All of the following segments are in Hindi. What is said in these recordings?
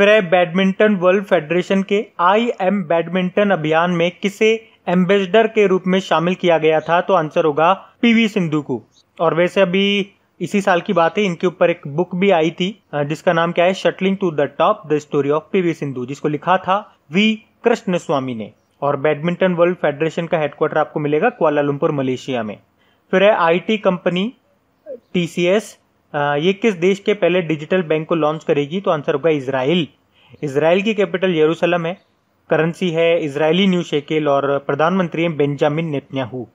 फ्रे बैडमिंटन वर्ल्ड फेडरेशन के आई एम बैडमिंटन अभियान में किसे एम्बेसडर के रूप में शामिल किया गया था तो आंसर होगा पीवी सिंधु को और वैसे अभी इसी साल की बात है इनके ऊपर एक बुक भी आई थी जिसका नाम क्या है shuttling to the top the story of PV Sindhu जिसको लिखा था वी कृष्ण स्वामी ने और बैडमिंटन वर्ल्ड फेडरेशन का हेडक्वार्टर आपको मिलेगा क्वालालंपुर मलेशिया में फिर है आईटी कंपनी टीसीएस ये किस देश के पहले डिजिटल बैंक को लॉन्च करेगी तो आंसर होगा इसराइल इसराइल की कैपिटल यरूशलम है करेंसी है इसराइली न्यू शेकेल और प्रधानमंत्री हैं बेंजामिन नेतन्याहू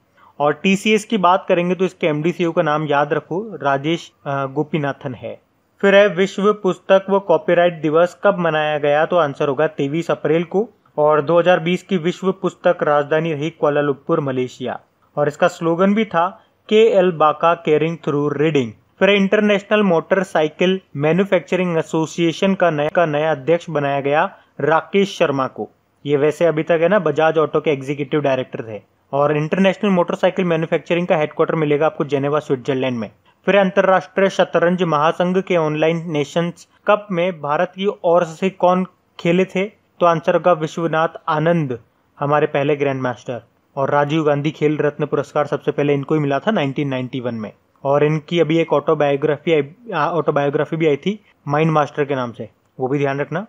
और टीसीएस की बात करेंगे तो इसके डी का नाम याद रखो राजेश गोपीनाथन है फिर है विश्व पुस्तक व कॉपीराइट दिवस कब मनाया गया तो आंसर होगा तेईस अप्रैल को और 2020 की विश्व पुस्तक राजधानी रही कुआलालुपुर मलेशिया और इसका स्लोगन भी था के एल बाका केयरिंग थ्रू रीडिंग फिर इंटरनेशनल मोटरसाइकिल मैन्युफैक्चरिंग एसोसिएशन का नया का नया अध्यक्ष बनाया गया राकेश शर्मा को ये वैसे अभी तक है ना बजाज ऑटो के एग्जीक्यूटिव डायरेक्टर थे और इंटरनेशनल मोटरसाइकिल मैन्युफैक्चरिंग का हेडक्वार्टर मिलेगा आपको जेनेवा स्विट्जरलैंड में फिर अंतर्राष्ट्रीय शतरंज महासंघ के ऑनलाइन नेशंस कप में भारत की ओर से कौन खेले थे तो आंसर होगा विश्वनाथ आनंद हमारे पहले ग्रैंड मास्टर और राजीव गांधी खेल रत्न पुरस्कार सबसे पहले इनको ही मिला था 1991 में और इनकी अभी एक ऑटोबायोग्राफी ऑटोबायोग्राफी भी आई थी माइंड मास्टर के नाम से वो भी ध्यान रखना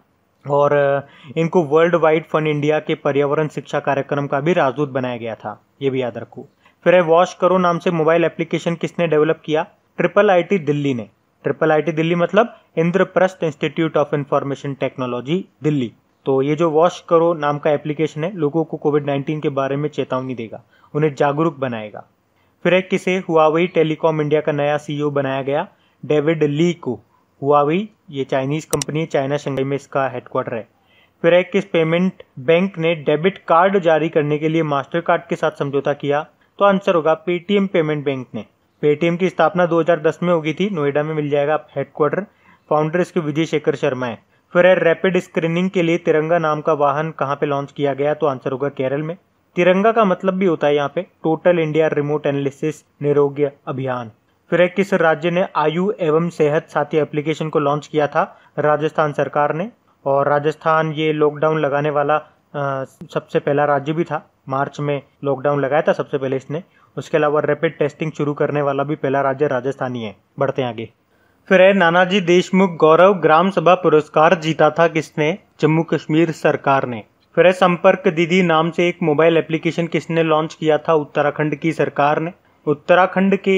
और इनको वर्ल्ड वाइड फंड इंडिया के पर्यावरण शिक्षा कार्यक्रम का भी राजदूत बनाया गया था ये भी याद रखो फिर है वॉश करो नाम से मोबाइल एप्लीकेशन किसने डेवलप किया ट्रिपल आईटी दिल्ली ने ट्रिपल आईटी दिल्ली मतलब Indraprastha institute of information technology Delhi तो ये जो वॉश करो नाम का एप्लीकेशन है लोगों को कोविड नाइन्टीन के बारे में चेतावनी देगा उन्हें जागरूक बनाएगा फिर किसे हुआवई टेलीकॉम इंडिया का नया सीईओ e बनाया गया डेविड ली को हुआवई ये चाइनीज़ कंपनी चाइना शंघाई में इसका हेडक्वार्टर है फिर किस पेमेंट बैंक ने डेबिट कार्ड जारी करने के लिए मास्टर कार्ड के साथ समझौता किया तो आंसर होगा पेटीएम पेमेंट बैंक ने पेटीएम की स्थापना 2010 में होगी थी नोएडा में मिल जाएगा हेडक्वार्टर फाउंडर इसके विजय शेखर शर्मा है फिर रैपिड स्क्रीनिंग के लिए तिरंगा नाम का वाहन कहाँ पे लॉन्च किया गया तो आंसर होगा केरल में तिरंगा का मतलब भी होता है यहाँ पे total India remote analysis Nirogya Abhiyan फिर है किस राज्य ने आयु एवं सेहत साथी एप्लीकेशन को लॉन्च किया था राजस्थान सरकार ने और राजस्थान ये लॉकडाउन लगाने वाला आ, सबसे पहला राज्य भी था मार्च में लॉकडाउन लगाया था सबसे पहले इसने उसके अलावा रैपिड टेस्टिंग शुरू करने वाला भी पहला राज्य राजस्थान ही है बढ़ते आगे फिर है नानाजी देशमुख गौरव ग्राम सभा पुरस्कार जीता था किसने जम्मू कश्मीर सरकार ने फिर संपर्क दीदी नाम से एक मोबाइल एप्लीकेशन किसने लॉन्च किया था उत्तराखंड की सरकार ने उत्तराखंड के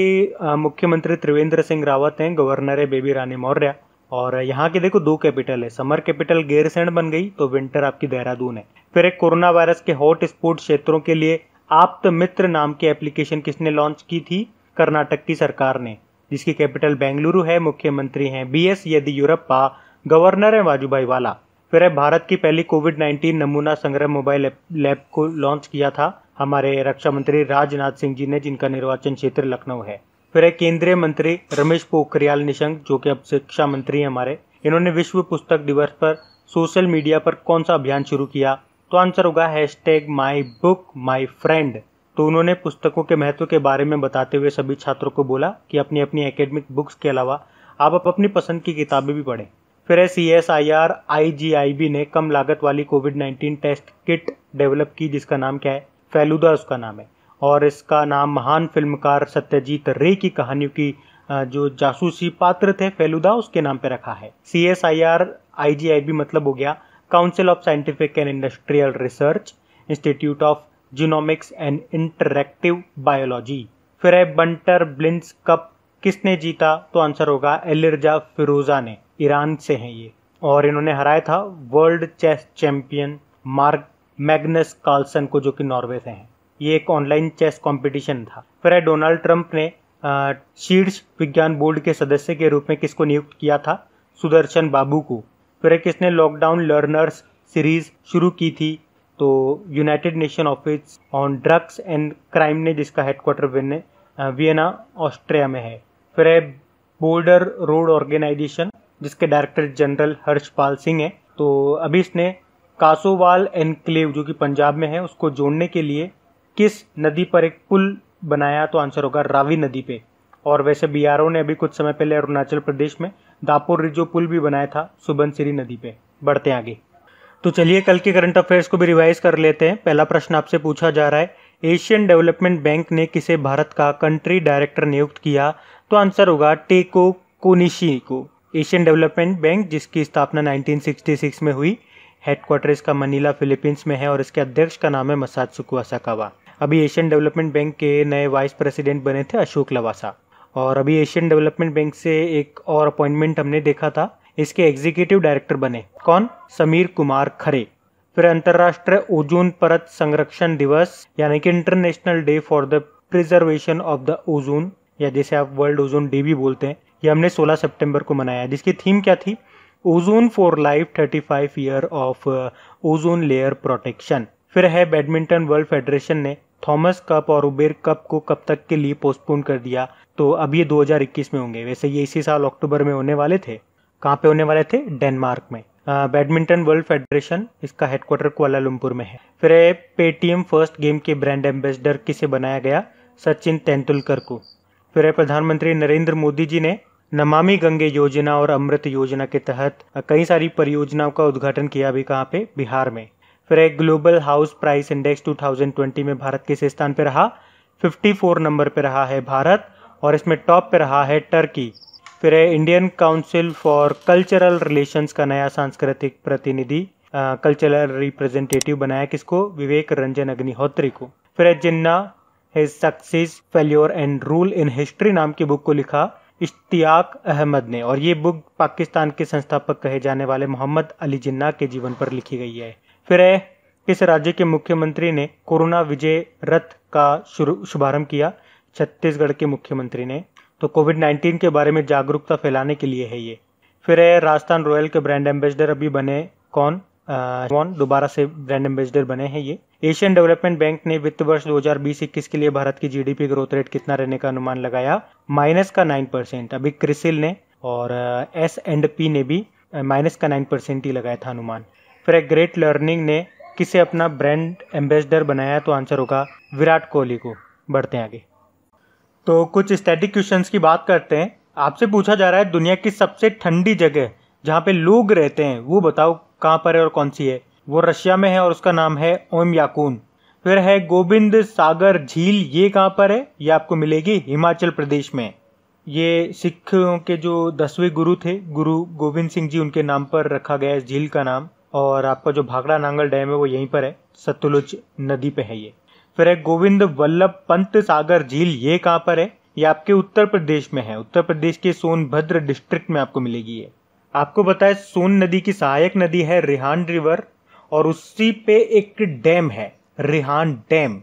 मुख्यमंत्री त्रिवेंद्र सिंह रावत हैं गवर्नर है बेबी रानी मौर्य और यहाँ के देखो दो कैपिटल है समर कैपिटल गेरसैंड बन गई तो विंटर आपकी देहरादून है फिर एक कोरोना वायरस के हॉट स्पॉट क्षेत्रों के लिए आप्त मित्र नाम की एप्लीकेशन किसने लॉन्च की थी कर्नाटक की सरकार ने जिसकी कैपिटल बेंगलुरु है मुख्यमंत्री हैं बी एस येदियुरप्पा गवर्नर है वाजुभाई वाला फिर है भारत की पहली कोविड 19 नमूना संग्रह मोबाइल लैब को लॉन्च किया था हमारे रक्षा मंत्री राजनाथ सिंह जी ने जिनका निर्वाचन क्षेत्र लखनऊ है फिर है केंद्रीय मंत्री रमेश पोखरियाल निशंक जो कि अब शिक्षा मंत्री हैं हमारे इन्होंने विश्व पुस्तक दिवस पर सोशल मीडिया पर कौन सा अभियान शुरू किया तो आंसर होगा hashtag my book my friend तो उन्होंने पुस्तकों के महत्व के बारे में बताते हुए सभी छात्रों को बोला कि अपनी अपनी एकेडमिक बुक्स के अलावा आप अपनी पसंद की किताबें भी पढ़ें फिर है C S I R I G I B ने कम लागत वाली Covid nineteen test kit develop की जिसका नाम क्या है फेलुदा उसका नाम है और इसका नाम महान फिल्मकार सत्यजीत रे की कहानियों की जो जासूसी पात्र थे फेलुदा उसके नाम पे रखा है C S I R I G I B मतलब हो गया council of scientific and industrial research institute of genomics and interactive biology फिर है बंटर ब्लिंस कप किसने जीता तो आंसर होगा एलिर्जा फिरोजा ने ईरान से हैं ये और इन्होंने हराया था world chess champion Mark Magnus Carlsen को जो कि नॉर्वे से हैं ये एक ऑनलाइन चेस कंपटीशन था फिर डोनाल्ड ट्रंप ने शीर्ष विज्ञान बोर्ड के सदस्य के रूप में किसको नियुक्त किया था सुदर्शन बाबू को फिर किसने लॉकडाउन लर्नर्स सीरीज शुरू की थी तो United Nation office on drugs and crime ने जिसका हेडक्वार्टर वियना ऑस्ट्रिया में है फिर बोर्डर रोड ऑर्गेनाइजेशन जिसके डायरेक्टर जनरल हर्षपाल सिंह हैं तो अभी इसने कासोवाल एनक्लेव जो कि पंजाब में है उसको जोड़ने के लिए किस नदी पर एक पुल बनाया तो आंसर होगा रावी नदी पे और वैसे बी ने अभी कुछ समय पहले अरुणाचल प्रदेश में दापोर रिजो पुल भी बनाया था सुबनसिरी नदी पे बढ़ते आगे तो चलिए कल के करंट अफेयर्स को भी रिवाइज कर लेते हैं पहला प्रश्न आपसे पूछा जा रहा है एशियन डेवलपमेंट बैंक ने किसे भारत का कंट्री डायरेक्टर नियुक्त किया तो आंसर होगा टेको कोनिशी को एशियन डेवलपमेंट बैंक जिसकी स्थापना 1966 में हुई हेडक्वार्टर इसका मनीला फिलीपींस में है और इसके अध्यक्ष का नाम है मसाद सुकुआसाकावा अभी एशियन डेवलपमेंट बैंक के नए वाइस प्रेसिडेंट बने थे अशोक लवासा और अभी एशियन डेवलपमेंट बैंक से एक और अपॉइंटमेंट हमने देखा था इसके एग्जीक्यूटिव डायरेक्टर बने कौन समीर कुमार खरे फिर अंतर्राष्ट्रीय ओजोन परत संरक्षण दिवस यानी कि international day for the preservation of the ozone या जैसे आप वर्ल्ड ओजोन डे भी बोलते हैं ये हमने 16 सितंबर को मनाया जिसकी थीम क्या थी ozone for life 35 year of ozone layer protection फिर है बैडमिंटन वर्ल्ड फेडरेशन ने थॉमस कप और उबेर कप को कब तक के लिए पोस्टपोन कर दिया तो अब ये 2021 में होंगे वैसे ये इसी साल अक्टूबर में होने वाले थे कहाँ पे होने वाले थे डेनमार्क में बैडमिंटन वर्ल्ड फेडरेशन इसका हेडक्वार्टर कोलालमपुर में है फिर पेटीएम फर्स्ट गेम के ब्रांड एम्बेसडर किसे बनाया गया सचिन तेंदुलकर को फिर प्रधानमंत्री नरेंद्र मोदी जी ने नमामि गंगे योजना और अमृत योजना के तहत कई सारी परियोजनाओं का उद्घाटन किया भी कहाँ पे बिहार में फिर एक ग्लोबल हाउस प्राइस इंडेक्स 2020 में भारत किस स्थान पर रहा 54 नंबर पर रहा है भारत और इसमें टॉप पे रहा है टर्की फिर है Indian council for cultural relations का नया सांस्कृतिक प्रतिनिधि कल्चरल रिप्रेजेंटेटिव बनाया किसको विवेक रंजन अग्निहोत्री को फिर है Jinnah his success failure and rule in history नाम की बुक को लिखा इश्तियाक अहमद ने और ये बुक पाकिस्तान के संस्थापक कहे जाने वाले मोहम्मद अली जिन्ना के जीवन पर लिखी गई है फिर है इस राज्य के मुख्यमंत्री ने कोरोना विजय रथ का शुभारंभ किया छत्तीसगढ़ के मुख्यमंत्री ने तो कोविड नाइन्टीन के बारे में जागरूकता फैलाने के लिए है ये फिर है राजस्थान रॉयल के ब्रांड एम्बेसडर अभी बने कौन कौन दोबारा से ब्रांड एम्बेसडर बने हैं ये एशियन डेवलपमेंट बैंक ने वित्त वर्ष 2020-21 के लिए भारत की जीडीपी ग्रोथ रेट कितना रहने का अनुमान लगाया माइनस का नाइन परसेंट अभी क्रिसिल ने और एस एंड पी ने भी माइनस का नाइन परसेंट ही लगाया था अनुमान फिर एक ग्रेट लर्निंग ने किसे अपना ब्रांड एम्बेसडर बनाया तो आंसर होगा विराट कोहली को बढ़ते हैं आगे तो कुछ स्टैटिक क्वेश्चंस की बात करते हैं आपसे पूछा जा रहा है दुनिया की सबसे ठंडी जगह जहाँ पे लोग रहते हैं वो बताओ कहाँ पर है और कौन सी है वो रशिया में है और उसका नाम है ओम याकून फिर है गोविंद सागर झील ये कहाँ पर है ये आपको मिलेगी हिमाचल प्रदेश में ये सिखों के जो दसवें गुरु थे गुरु गोविंद सिंह जी उनके नाम पर रखा गया है झील का नाम और आपका जो भागड़ा नांगल डैम है वो यहीं पर है सतलुज नदी पे है ये फिर है गोविंद वल्लभ पंत सागर झील ये कहाँ पर है ये आपके उत्तर प्रदेश में है उत्तर प्रदेश के सोनभद्र डिस्ट्रिक्ट में आपको मिलेगी ये आपको बताए सोन नदी की सहायक नदी है रिहान रिवर और उसी पे एक डैम है रिहान डैम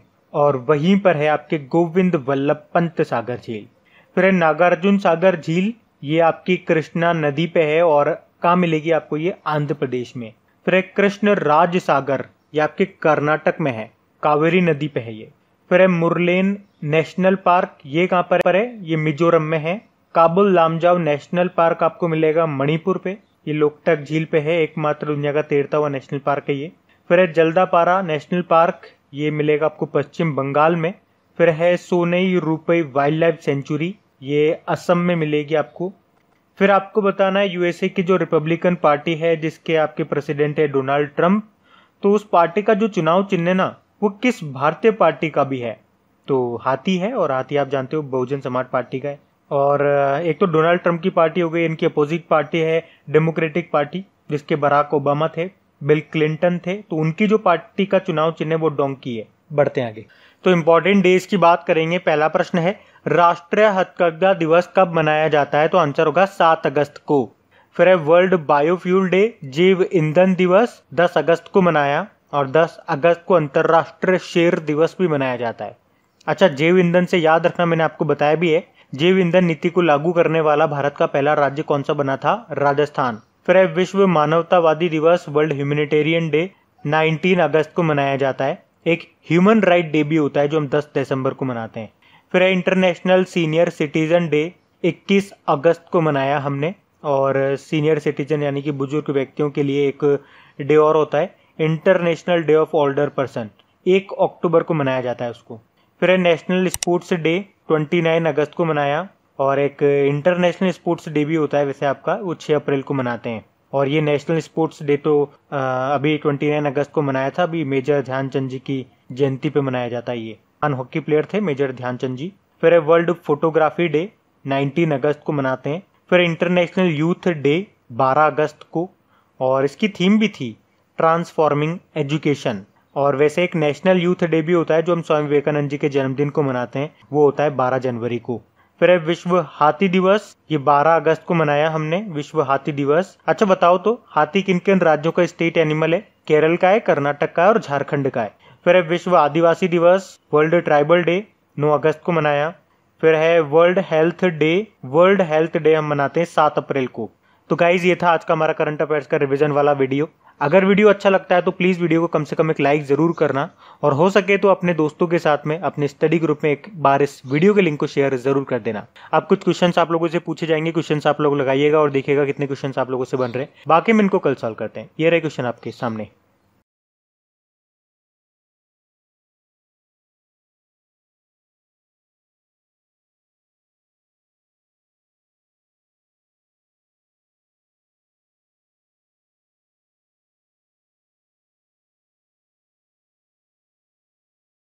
और वहीं पर है आपके गोविंद वल्लभ पंत सागर झील फिर है नागार्जुन सागर झील ये आपकी कृष्णा नदी पे है और कहा मिलेगी आपको ये आंध्र प्रदेश में फिर है कृष्ण राज सागर ये आपके कर्नाटक में है कावेरी नदी पे है ये फिर है मुरलेन नेशनल पार्क ये कहाँ पर है ये मिजोरम में है काबुल लामजाव नेशनल पार्क आपको मिलेगा मणिपुर पे ये लोकटक झील पे है एकमात्र दुनिया का तैरता हुआ नेशनल पार्क है ये फिर है जल्दापारा नेशनल पार्क ये मिलेगा आपको पश्चिम बंगाल में फिर है Sonai Rupai wildlife sanctuary ये असम में मिलेगी आपको फिर आपको बताना है यूएसए की जो रिपब्लिकन पार्टी है जिसके आपके प्रेसिडेंट है डोनाल्ड ट्रंप तो उस पार्टी का जो चुनाव चिन्ह ना वो किस भारतीय पार्टी का भी है तो हाथी है और हाथी आप जानते हो बहुजन समाज पार्टी का है और एक तो डोनाल्ड ट्रंप की पार्टी हो गई इनकी अपोजिट पार्टी है डेमोक्रेटिक पार्टी जिसके बराक ओबामा थे बिल क्लिंटन थे तो उनकी जो पार्टी का चुनाव चिन्ह वो डोंकी है बढ़ते आगे तो इम्पोर्टेंट डेज की बात करेंगे पहला प्रश्न है राष्ट्रीय हथकरघा दिवस कब मनाया जाता है तो आंसर होगा सात अगस्त को फिर है वर्ल्ड बायोफ्यूल डे जीव ईंधन दिवस दस अगस्त को मनाया और दस अगस्त को अंतर्राष्ट्रीय शेर दिवस भी मनाया जाता है अच्छा जैव ईंधन से याद रखना मैंने आपको बताया भी है जैव ईंधन नीति को लागू करने वाला भारत का पहला राज्य कौन सा बना था राजस्थान फिर है विश्व मानवतावादी दिवस वर्ल्ड ह्यूमनिटेरियन डे 19 अगस्त को मनाया जाता है एक ह्यूमन राइट डे भी होता है जो हम 10 दिसंबर को मनाते हैं फिर है इंटरनेशनल सीनियर सिटीजन डे 21 अगस्त को मनाया हमने और सीनियर सिटीजन यानी कि बुजुर्ग व्यक्तियों के लिए एक डे और होता है international day of older person एक अक्टूबर को मनाया जाता है उसको फिर है नेशनल स्पोर्ट्स डे ट्वेंटी अगस्त को मनाया और एक इंटरनेशनल स्पोर्ट्स डे भी होता है वैसे आपका वो छः अप्रैल को मनाते हैं और ये नेशनल स्पोर्ट्स डे तो अभी ट्वेंटी नाइन अगस्त को मनाया था अभी मेजर ध्यानचंद जी की जयंती पे मनाया जाता है ये महान हॉकी प्लेयर थे मेजर ध्यानचंद जी फिर वर्ल्ड फोटोग्राफी डे 19 अगस्त को मनाते हैं फिर इंटरनेशनल यूथ डे 12 अगस्त को और इसकी थीम भी थी ट्रांसफॉर्मिंग एजुकेशन और वैसे एक नेशनल यूथ डे भी होता है जो हम स्वामी विवेकानंद जी के जन्मदिन को मनाते हैं वो होता है बारह जनवरी को फिर है विश्व हाथी दिवस ये 12 अगस्त को मनाया हमने विश्व हाथी दिवस अच्छा बताओ तो हाथी किन किन राज्यों का स्टेट एनिमल है केरल का है कर्नाटक का है और झारखंड का है फिर है विश्व आदिवासी दिवस वर्ल्ड ट्राइबल डे 9 अगस्त को मनाया फिर है world health day world health day हम मनाते हैं सात अप्रैल को तो गाइज ये था आज का हमारा करंट अफेयर्स का रिविजन वाला वीडियो अगर वीडियो अच्छा लगता है तो प्लीज़ वीडियो को कम से कम एक लाइक ज़रूर करना और हो सके तो अपने दोस्तों के साथ में अपने स्टडी ग्रुप में एक बार इस वीडियो के लिंक को शेयर ज़रूर कर देना आप कुछ क्वेश्चन आप लोगों से पूछे जाएंगे क्वेश्चन आप लोग लगाइएगा और देखिएगा कितने क्वेश्चन आप लोगों से बन रहे हैं बाकी हम इनको कल सॉल्व करते हैं ये रहे क्वेश्चन आपके सामने